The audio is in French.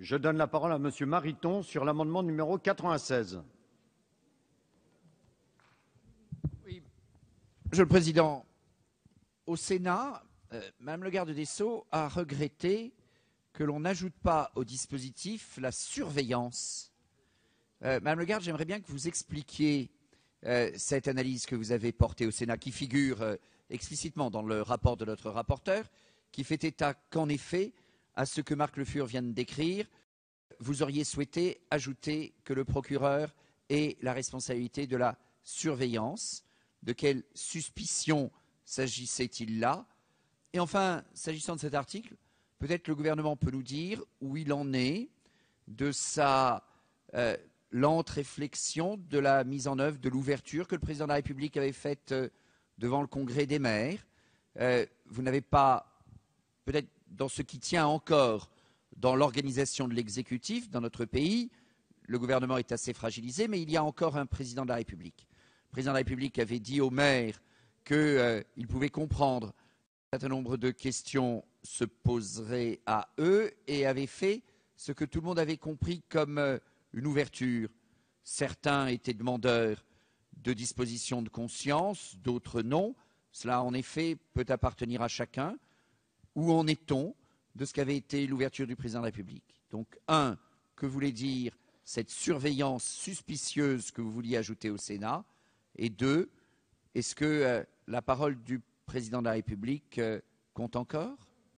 Je donne la parole à monsieur Mariton sur l'amendement numéro 96. Oui. le président au Sénat, euh, Mme le garde des Sceaux a regretté que l'on n'ajoute pas au dispositif la surveillance. Euh, madame le garde, j'aimerais bien que vous expliquiez euh, cette analyse que vous avez portée au Sénat, qui figure euh, explicitement dans le rapport de notre rapporteur, qui fait état qu'en effet, à ce que Marc Le Fur vient de décrire, vous auriez souhaité ajouter que le procureur est la responsabilité de la surveillance. De quelle suspicion s'agissait-il là Et enfin, s'agissant de cet article, peut-être le gouvernement peut nous dire où il en est de sa euh, lente réflexion de la mise en œuvre de l'ouverture que le président de la République avait faite euh, devant le Congrès des maires. Euh, vous n'avez pas peut-être dans ce qui tient encore dans l'organisation de l'exécutif dans notre pays, le gouvernement est assez fragilisé, mais il y a encore un président de la République. Le président de la République avait dit au maire qu'il euh, pouvait comprendre qu'un certain nombre de questions se poseraient à eux et avait fait ce que tout le monde avait compris comme euh, une ouverture. Certains étaient demandeurs de dispositions de conscience, d'autres non. Cela, en effet, peut appartenir à chacun où en est-on de ce qu'avait été l'ouverture du président de la République Donc, un, que voulait dire cette surveillance suspicieuse que vous vouliez ajouter au Sénat Et deux, est-ce que euh, la parole du président de la République euh, compte encore